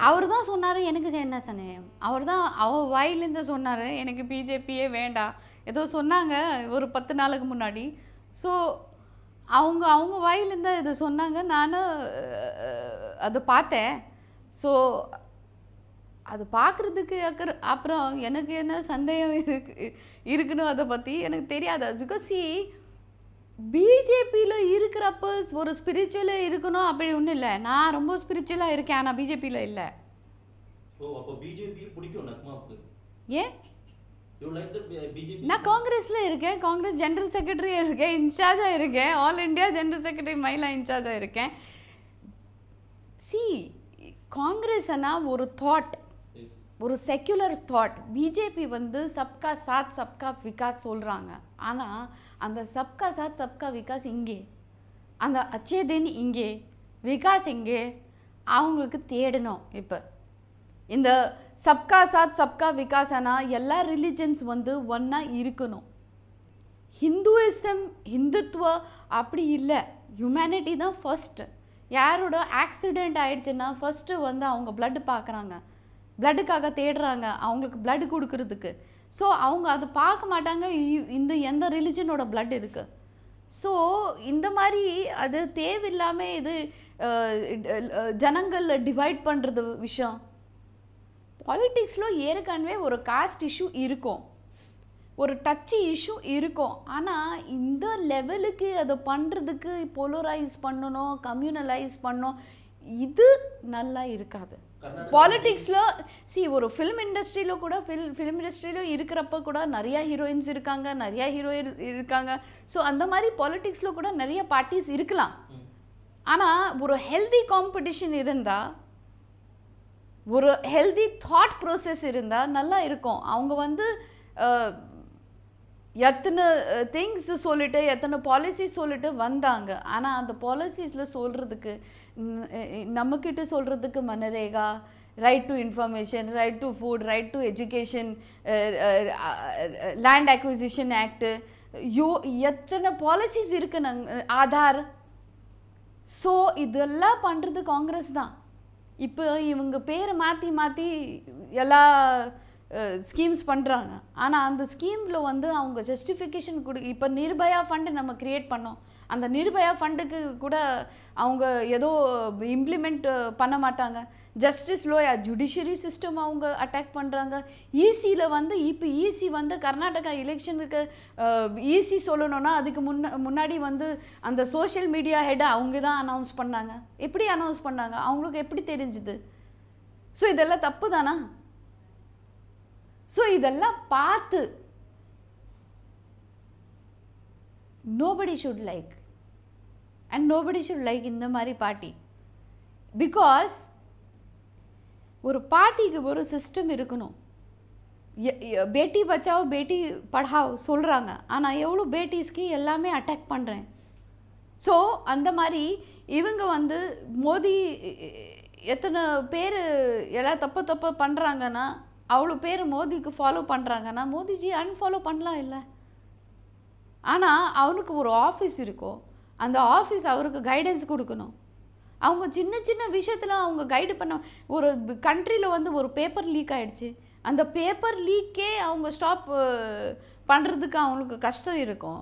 அவர் தான் சொன்னார் எனக்கு என்ன சந்தேகம் அவர் தான் அவர் வாயிலேருந்து சொன்னார் எனக்கு பிஜேபியே வேண்டாம் ஏதோ சொன்னாங்க ஒரு பத்து நாளுக்கு முன்னாடி ஸோ அவங்க அவங்க வாயிலேருந்து இதை சொன்னாங்க நானும் அதை பார்த்தேன் ஸோ அது பார்க்குறதுக்கு அக்கற அப்புறம் எனக்கு என்ன சந்தேகம் இருக்கு இருக்கணும் அதை பற்றி எனக்கு தெரியாது பிகாஸ் சி பிஜேபியில் இருக்கிறப்ப ஒரு ஸ்பிரிச்சுவலாக இருக்கணும் அப்படி ஒன்றும் இல்லை நான் ரொம்ப ஸ்பிரிச்சுவலாக இருக்கேன் ஆனால் பிஜேபியில் இல்லை ஏன் uh, நான் காங்கிரஸில் இருக்கேன் காங்கிரஸ் ஜென்ரல் செக்ரட்டரியாக இருக்கேன் இன்சார்ஜாக இருக்கேன் ஆல் இண்டியா ஜென்ரல் செக்ரட்டரி மயிலா இன்சார்ஜாக இருக்கேன் சி காங்கிரஸ்னா ஒரு தாட் ஒரு செக்குலர் தாட் பிஜேபி வந்து சப்கா சாத் சப்கா விகாஸ் சொல்கிறாங்க ஆனால் அந்த சப்கா சாத் சப்கா விகாஸ் இங்கே அந்த அச்சேதின் இங்கே விகாஸ் இங்கே அவங்களுக்கு தேடணும் இப்போ இந்த சப்கா சாத் சப்கா விகாஸ் ஆனால் எல்லா ரிலிஜன்ஸ் வந்து ஒன்றா இருக்கணும் ஹிந்துவிசம் ஹிந்துத்துவ அப்படி இல்லை ஹியூமனிட்டி தான் ஃபஸ்ட்டு யாரோட ஆக்சிடெண்ட் ஆயிடுச்சுன்னா ஃபஸ்ட்டு வந்து அவங்க பிளட் பார்க்குறாங்க பிளட்டுக்காக தேடுறாங்க அவங்களுக்கு பிளட் கொடுக்கறதுக்கு ஸோ அவங்க அதை பார்க்க மாட்டாங்க இந்த எந்த ரிலிஜனோட பிளட் இருக்குது ஸோ இந்த மாதிரி அது தேவையில்லாமல் இது ஜனங்களில் டிவைட் பண்ணுறது விஷயம் பாலிட்டிக்ஸில் ஏற்கனவே ஒரு காஸ்ட் இஷ்யூ இருக்கும் ஒரு டச்சு இஷ்யூ இருக்கும் ஆனால் இந்த லெவலுக்கு அதை பண்ணுறதுக்கு போலரைஸ் பண்ணணும் கம்யூனலைஸ் பண்ணணும் இது நல்லா இருக்காது பாலிட்டிக்ஸில் சி ஒரு ஃபிலிம் இண்டஸ்ட்ரியில் கூட ஃபில் ஃபிலிம் இண்டஸ்ட்ரியில் இருக்கிறப்ப கூட நிறையா ஹீரோயின்ஸ் இருக்காங்க நிறையா ஹீரோயின் இருக்காங்க ஸோ அந்த மாதிரி பாலிட்டிக்ஸில் கூட நிறைய பார்ட்டிஸ் இருக்கலாம் ஆனால் ஒரு ஹெல்தி காம்படிஷன் இருந்தால் ஒரு ஹெல்தி தாட் ப்ரோசஸ் இருந்தால் நல்லா இருக்கும் அவங்க வந்து எத்தனை திங்ஸ் சொல்லிட்டு எத்தனை பாலிசி சொல்லிட்டு வந்தாங்க ஆனால் அந்த பாலிசிஸில் சொல்கிறதுக்கு நம்மக்கிட்ட சொல்கிறதுக்கு MNREGA right to information right to food right to education land acquisition act யோ எத்தனை பாலிசிஸ் இருக்கு நங் ஆதார் ஸோ இதெல்லாம் பண்ணுறது காங்கிரஸ் தான் இப்போ இவங்க பேரை மாற்றி மாற்றி எல்லா ஸ்கீம்ஸ் பண்ணுறாங்க ஆனால் அந்த ஸ்கீமில் வந்து அவங்க ஜஸ்டிஃபிகேஷன் கொடு இப்போ நிர்பயா ஃபண்டு நம்ம க்ரியேட் பண்ணோம் அந்த நிர்பயா ஃபண்டுக்கு கூட அவங்க ஏதோ இம்ப்ளிமெண்ட் பண்ண மாட்டாங்க ஜஸ்டிஸ் லோயா ஜுடிஷியரி சிஸ்டம் அவங்க அட்டாக் பண்ணுறாங்க ஈசியில் e வந்து இப்போ ஈசி e வந்து கர்நாடகா எலெக்ஷனுக்கு ஈசி e சொல்லணும்னா அதுக்கு முன்ன முன்னாடி வந்து அந்த சோஷியல் மீடியா ஹெட்டை அவங்க தான் அனௌன்ஸ் பண்ணாங்க எப்படி அனௌன்ஸ் பண்ணாங்க அவங்களுக்கு எப்படி தெரிஞ்சுது ஸோ இதெல்லாம் தப்பு தானா ஸோ இதெல்லாம் பார்த்து nobody should like and nobody should like இந்த மாதிரி பார்ட்டி பிகாஸ் ஒரு பார்ட்டிக்கு ஒரு சிஸ்டம் இருக்கணும் பேட்டி பச்சாவோ பேட்டி படாவோ சொல்கிறாங்க ஆனால் எவ்வளோ பேட்டிஸ்க்கு எல்லாமே அட்டாக் பண்ணுறேன் ஸோ அந்த மாதிரி இவங்க வந்து மோதி எத்தனை பேர் எல்லாம் தப்பு தப்பு பண்ணுறாங்கன்னா அவ்வளோ பேர் மோதிக்கு ஃபாலோ பண்ணுறாங்கன்னா மோதிஜி அன்ஃபாலோ பண்ணலாம் இல்லை ஆனால் அவனுக்கு ஒரு ஆஃபீஸ் இருக்கும் அந்த ஆஃபீஸ் அவருக்கு கைடன்ஸ் கொடுக்கணும் அவங்க சின்ன சின்ன விஷயத்தில் அவங்க கைடு பண்ண ஒரு கண்ட்ரியில் வந்து ஒரு பேப்பர் லீக் ஆகிடுச்சு அந்த பேப்பர் லீக்கே அவங்க ஸ்டாப் பண்ணுறதுக்கு அவங்களுக்கு கஷ்டம் இருக்கும்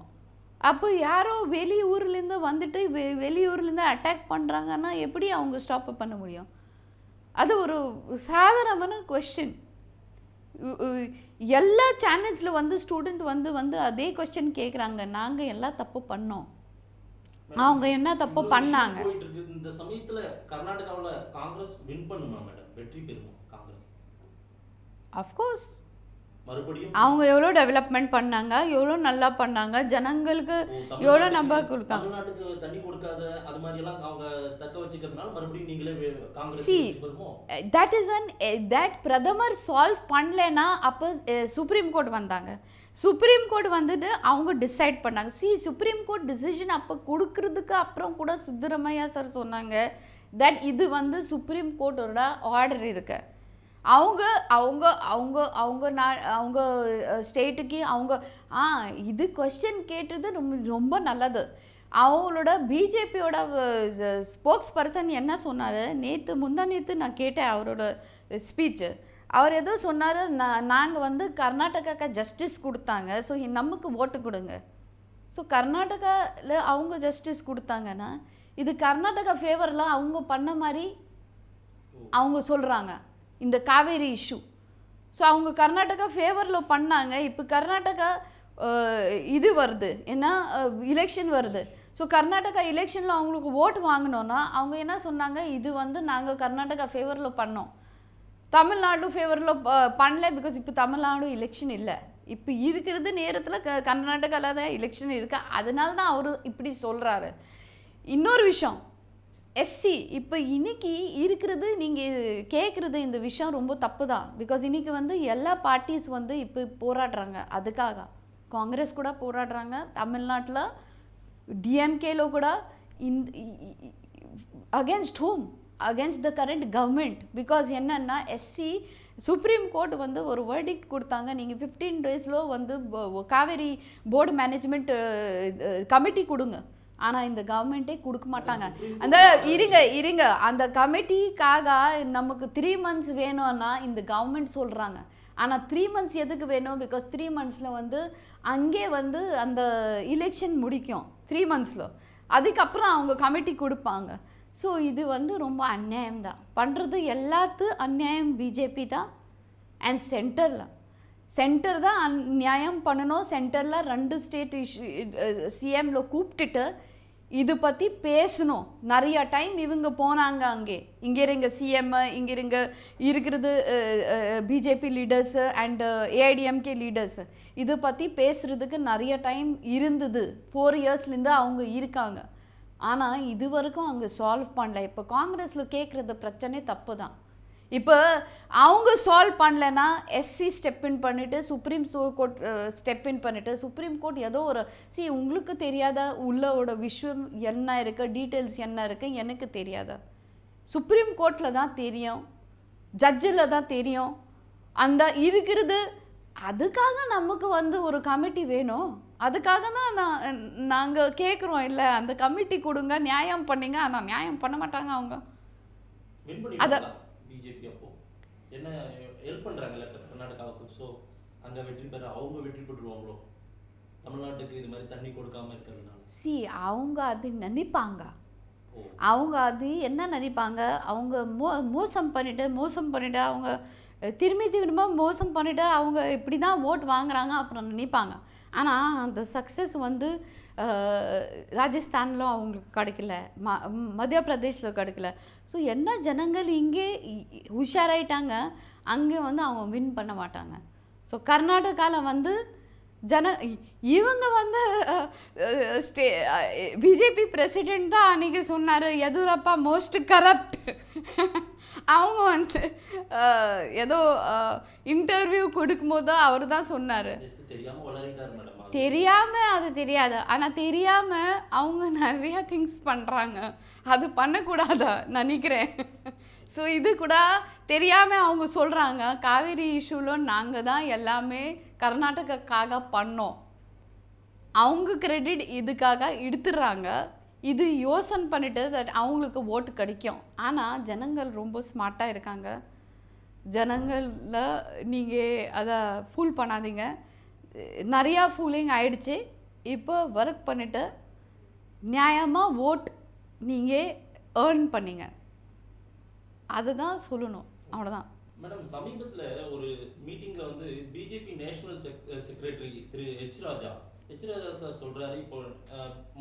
அப்போ யாரோ வெளியூர்லேருந்து வந்துட்டு வெ வெளியூர்லேருந்து அட்டாக் பண்ணுறாங்கன்னா எப்படி அவங்க ஸ்டாப் பண்ண முடியும் அது ஒரு சாதாரணமான கொஸ்டின் எல்லா சேனல்ஸில் வந்து ஸ்டூடெண்ட் வந்து வந்து அதே கொஸ்டின் கேட்குறாங்க நாங்கள் எல்லாம் தப்பு பண்ணோம் அவங்க என்ன தப்பு பண்ணாங்க இந்த சமயத்துல கர்நாடகாவில் காங்கிரஸ் வின் பண்ணுமா மேடம் வெற்றி பெறுமா காங்கிரஸ் அஃப்கோர்ஸ் அவங்க எவ்வளோ டெவலப்மெண்ட் பண்ணாங்க எவ்வளோ நல்லா பண்ணாங்க ஜனங்களுக்கு எவ்வளோ நம்ப கொடுக்காங்க தண்ணி கொடுக்காத அது மாதிரி எல்லாம் அவங்க தக்க மறுபடியும் நீங்களே Congress see that is an that பிரதமர் சால்வ் பண்ணலன்னா அப்போ சுப்ரீம் கோர்ட் வந்தாங்க சுப்ரீம் கோர்ட் வந்துட்டு அவங்க டிசைட் பண்ணாங்க சி சுப்ரீம் கோர்ட் டிசிஷன் அப்போ கொடுக்கறதுக்கு அப்புறம் கூட சுத்திரமையா சார் சொன்னாங்க தட் இது வந்து சுப்ரீம் கோர்ட்டோட ஆர்டர் இருக்கு அவங்க அவங்க அவங்க அவங்க நான் அவங்க ஸ்டேட்டுக்கு அவங்க ஆ இது கொஸ்டின் கேட்டது ரொம்ப ரொம்ப நல்லது அவங்களோட பிஜேபியோட ஸ்போக்ஸ் பர்சன் என்ன சொன்னார் நேற்று முந்தா நேற்று நான் கேட்டேன் அவரோட ஸ்பீச்சு அவர் எதுவும் சொன்னார் நான் நாங்கள் வந்து கர்நாடகாக்கு ஜஸ்டிஸ் கொடுத்தாங்க ஸோ நமக்கு ஓட்டு கொடுங்க ஸோ கர்நாடகாவில் அவங்க ஜஸ்டிஸ் கொடுத்தாங்கன்னா இது கர்நாடகா ஃபேவரில் அவங்க பண்ண மாதிரி அவங்க சொல்கிறாங்க இந்த காவேரி இஷ்யூ ஸோ அவங்க கர்நாடகா ஃபேவரில் பண்ணாங்க இப்போ கர்நாடகா இது வருது ஏன்னா எலெக்ஷன் வருது ஸோ கர்நாடகா எலெக்ஷனில் அவங்களுக்கு ஓட்டு வாங்கினோன்னா அவங்க என்ன சொன்னாங்க இது வந்து நாங்கள் கர்நாடகா ஃபேவரில் பண்ணோம் தமிழ்நாடு ஃபேவரில் பண்ணல பிகாஸ் இப்போ தமிழ்நாடு எலெக்ஷன் இல்லை இப்போ இருக்கிறது நேரத்தில் க கர்நாடகாவில் தான் எலெக்ஷன் இருக்குது அதனால தான் அவர் இப்படி சொல்கிறாரு இன்னொரு விஷயம் எஸ்சி இப்போ இன்னைக்கு இருக்கிறது நீங்கள் கேட்குறது இந்த விஷயம் ரொம்ப தப்பு தான் பிகாஸ் இன்றைக்கி வந்து எல்லா பார்ட்டிஸ் வந்து இப்போ போராடுறாங்க அதுக்காக காங்கிரஸ் கூட போராடுறாங்க தமிழ்நாட்டில் டிஎம்கேல கூட இந்த against home against the current government because என்னென்னா எஸ்சி சுப்ரீம் கோர்ட் வந்து ஒரு வேர்டிக் கொடுத்தாங்க நீங்கள் ஃபிஃப்டீன் டேஸில் வந்து காவேரி போர்டு மேனேஜ்மெண்ட் கமிட்டி கொடுங்க ஆனால் இந்த கவர்மெண்ட்டே கொடுக்க மாட்டாங்க அந்த இருங்க இருங்க அந்த கமிட்டிக்காக நமக்கு த்ரீ மந்த்ஸ் வேணும்னா இந்த கவர்மெண்ட் சொல்கிறாங்க ஆனால் த்ரீ மந்த்ஸ் எதுக்கு வேணும் பிகாஸ் த்ரீ மந்த்ஸில் வந்து அங்கே வந்து அந்த எலெக்ஷன் முடிக்கும் த்ரீ மந்த்ஸில் அதுக்கப்புறம் அவங்க கமிட்டி கொடுப்பாங்க ஸோ இது வந்து ரொம்ப அந்நியாயம் தான் பண்ணுறது எல்லாத்து அந்நியாயம் பிஜேபி தான் அண்ட் சென்டரில் சென்டர் தான் அந்நியாயம் பண்ணணும் சென்டரில் ரெண்டு ஸ்டேட் இஷ்யூ சிஎம்ல கூப்பிட்டுட்டு இது பற்றி பேசணும் நிறைய டைம் இவங்க போனாங்க அங்கே இங்கே இருங்க சிஎம் இங்கே இருங்க இருக்கிறது BJP leaders and ADMK leaders இது பற்றி பேசுகிறதுக்கு நிறைய டைம் இருந்தது ஃபோர் இயர்ஸ்லேருந்து அவங்க இருக்காங்க ஆனால் இது வரைக்கும் அவங்க சால்வ் பண்ணல இப்போ காங்கிரஸில் கேட்குறது பிரச்சனை தப்பு தான் இப்போ அவங்க சால்வ் பண்ணலன்னா எஸ்சி ஸ்டெப்பின் பண்ணிவிட்டு சுப்ரீம் கோர்ட் ஸ்டெப்பின் பண்ணிவிட்டு சுப்ரீம் கோர்ட் ஏதோ ஒரு சி உங்களுக்கு தெரியாத உள்ளோட விஷயம் என்ன இருக்குது டீட்டெயில்ஸ் என்ன இருக்குது எனக்கு தெரியாத சுப்ரீம் கோர்ட்டில் தான் தெரியும் ஜட்ஜில் தான் தெரியும் அந்த இருக்கிறது அதுக்காக நமக்கு வந்து ஒரு கமிட்டி வேணும் அதுக்காக தான் நான் நாங்கள் கேட்குறோம் இல்லை அந்த கமிட்டி கொடுங்க நியாயம் பண்ணிங்க ஆனால் நியாயம் பண்ண மாட்டாங்க அவங்க அதை பிஜேபி அப்போ என்ன ஹெல்ப் பண்ணுறாங்கல்ல கர்நாடகாவுக்கு ஸோ அங்கே வெற்றி பெற அவங்க வெற்றி பெற்றுருவாங்களோ தமிழ்நாட்டுக்கு இது மாதிரி தண்ணி கொடுக்காம இருக்கிறதுனால சி அவங்க அது நினைப்பாங்க அவங்க அது என்ன நினைப்பாங்க அவங்க மோ மோசம் பண்ணிட்டு மோசம் பண்ணிட்டு அவங்க திரும்பி திரும்ப மோசம் பண்ணிட்டு அவங்க இப்படி தான் ஓட்டு வாங்குறாங்க அப்புறம் நினைப்பாங்க ஆனால் அந்த சக்ஸஸ் வந்து ராஜஸ்தானில் அவங்களுக்கு கிடைக்கல ம மத்திய பிரதேஷில் கிடைக்கல ஸோ என்ன ஜனங்கள் இங்கே உஷாராயிட்டாங்க அங்கே வந்து அவங்க வின் பண்ண மாட்டாங்க ஸோ கர்நாடகாவில் வந்து ஜன இவங்க வந்து ஸ்டே பிஜேபி பிரசிடெண்ட் தான் அன்றைக்கி சொன்னார் எதூரப்பா மோஸ்ட் கரப்ட் அவங்க வந்து ஏதோ இன்டர்வியூ கொடுக்கும்போது அவர் தான் சொன்னார் தெரியாமல் அது தெரியாது ஆனால் தெரியாமல் அவங்க நிறையா திங்ஸ் பண்ணுறாங்க அது பண்ணக்கூடாதா நினைக்கிறேன் ஸோ இது கூட தெரியாமல் அவங்க சொல்கிறாங்க காவேரி இஷ்யூல நாங்கள் தான் எல்லாமே கர்நாடகக்காக பண்ணோம் அவங்க கிரெடிட் இதுக்காக எடுத்துடுறாங்க இது யோசனை பண்ணிட்டு தட் அவங்களுக்கு ஓட்டு கிடைக்கும் ஆனால் ஜனங்கள் ரொம்ப ஸ்மார்ட்டாக இருக்காங்க ஜனங்களில் நீங்கள் அதை ஃபுல் பண்ணாதீங்க நிறையா ஃபூலிங் ஆகிடுச்சு இப்போ ஒர்க் பண்ணிவிட்டு நியாயமாக ஓட் நீங்கள் ஏர்ன் பண்ணிங்க அதுதான் சொல்லணும் அவ்வளோதான் மேடம் சமீபத்தில் ஒரு மீட்டிங்கில் வந்து பிஜேபி நேஷனல் செக்ரட்டரி திரு H Raja H Raja sir சொல்கிறாரு இப்போ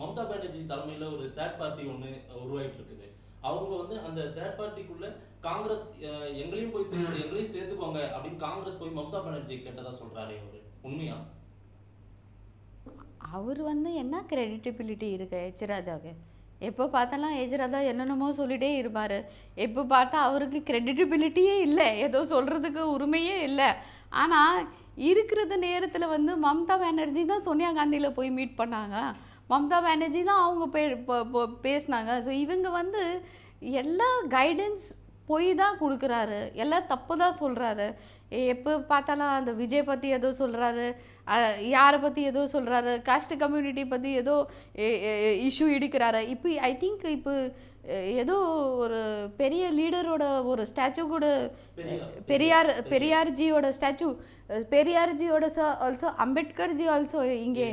மம்தா பானர்ஜி தலைமையில் ஒரு தேர்ட் பார்ட்டி ஒன்று உருவாகிட்டு இருக்குது அவங்க வந்து அந்த தேர்ட் பார்ட்டிக்குள்ளே காங்கிரஸ் எங்களையும் போய் சேர்ந்து எங்களையும் சேர்த்துக்கோங்க அப்படின்னு காங்கிரஸ் போய் மம்தா பானர்ஜி கேட்டதாக சொல்கிறாரு அவர் உண்மையா அவர் வந்து என்ன கிரெடிட்டபிலிட்டி இருக்கு எச்ராஜாவுக்கு எப்போ பார்த்தாலும் ஏஜ்ராஜா என்னென்னமோ சொல்லிகிட்டே இருப்பார் எப்போ பார்த்தா அவருக்கு கிரெடிட்டபிலிட்டியே இல்லை ஏதோ சொல்கிறதுக்கு உரிமையே இல்லை ஆனால் இருக்கிறது நேரத்தில் வந்து மம்தா பானர்ஜி தான் சோனியா காந்தியில் போய் மீட் பண்ணாங்க மம்தா பானர்ஜி தான் அவங்க பே பேசினாங்க ஸோ இவங்க வந்து எல்லா கைடன்ஸ் பொய் தான் கொடுக்குறாரு எல்லாம் தப்பு தான் சொல்கிறாரு எப்போ பார்த்தாலும் அந்த விஜய் பற்றி ஏதோ சொல்கிறாரு யாரை பற்றி ஏதோ சொல்கிறாரு காஸ்ட் கம்யூனிட்டி பற்றி ஏதோ இஷ்யூ இடிக்கிறாரு இப்போ ஐ திங்க் இப்போ ஏதோ ஒரு பெரிய லீடரோட ஒரு ஸ்டாச்சு கூட பெரியார் பெரியார்ஜியோட ஸ்டாச்சு பெரியார்ஜியோட சார் ஆல்சோ அம்பேத்கர்ஜி ஆல்சோ இங்கே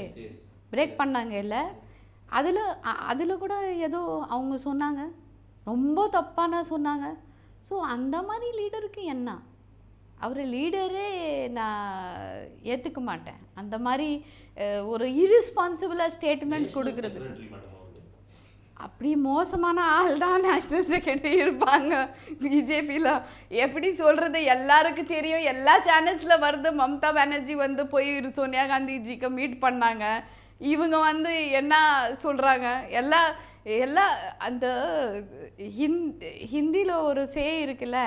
பிரேக் பண்ணாங்க இல்லை அதில் அதில் கூட ஏதோ அவங்க சொன்னாங்க ரொம்ப தப்பான சொன்னாங்க ஸோ அந்த மாதிரி லீடருக்கு என்ன அவர் லீடரே நான் ஏற்றுக்க மாட்டேன் அந்த மாதிரி ஒரு இரஸ்பான்சிபிளாக ஸ்டேட்மெண்ட் கொடுக்குறது அப்படி மோசமான ஆள் தான் நேஷ்னல் செக்ரட்டரி இருப்பாங்க பிஜேபியில் எப்படி சொல்கிறது எல்லாருக்கும் தெரியும் எல்லா சேனல்ஸில் வருது மம்தா பானர்ஜி வந்து போய் சோனியா காந்திஜிக்கு மீட் பண்ணாங்க இவங்க வந்து என்ன சொல்கிறாங்க எல்லா எல்லா அந்த ஹிந்த் ஹிந்தியில் ஒரு சே இருக்குல்ல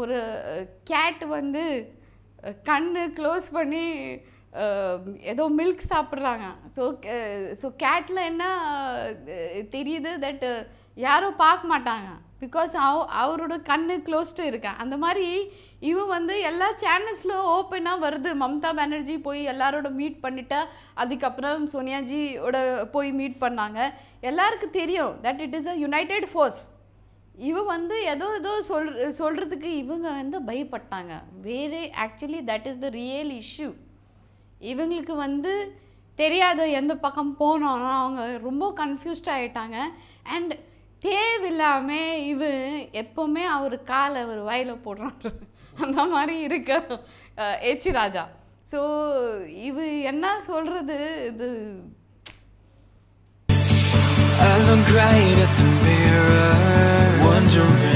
ஒரு கேட் வந்து கண்ணு க்ளோஸ் பண்ணி ஏதோ மில்க் சாப்பிட்றாங்க ஸோ ஸோ கேட்டில் என்ன தெரியுது தட் யாரும் பார்க்க மாட்டாங்க பிகாஸ் அவ அவரோட கண்ணு க்ளோஸ்டு இருக்கேன் அந்த மாதிரி இவன் வந்து எல்லா சேனல்ஸ்லையும் ஓப்பனாக வருது மம்தா பானர்ஜி போய் எல்லாரோட மீட் பண்ணிட்டா அதுக்கப்புறம் சோனியாஜியோட போய் மீட் பண்ணாங்க எல்லாருக்கும் தெரியும் that it is a united force இவ வந்து ஏதோ ஏதோ சொல் சொல்கிறதுக்கு இவங்க வந்து பயப்பட்டாங்க வேறு actually that is the real issue இவங்களுக்கு வந்து தெரியாது எந்த பக்கம் போனோன்னா அவங்க ரொம்ப கன்ஃபியூஸ்ட் ஆகிட்டாங்க அண்ட் தேவையில்லாமல் இவ எப்போவுமே அவர் காலை அவர் வயலில் போடுறாரு அந்த மாதிரி இருக்க ஏச்சி ராஜா ஸோ இது என்ன சொல்கிறது இது I'm crying at the mirror wondering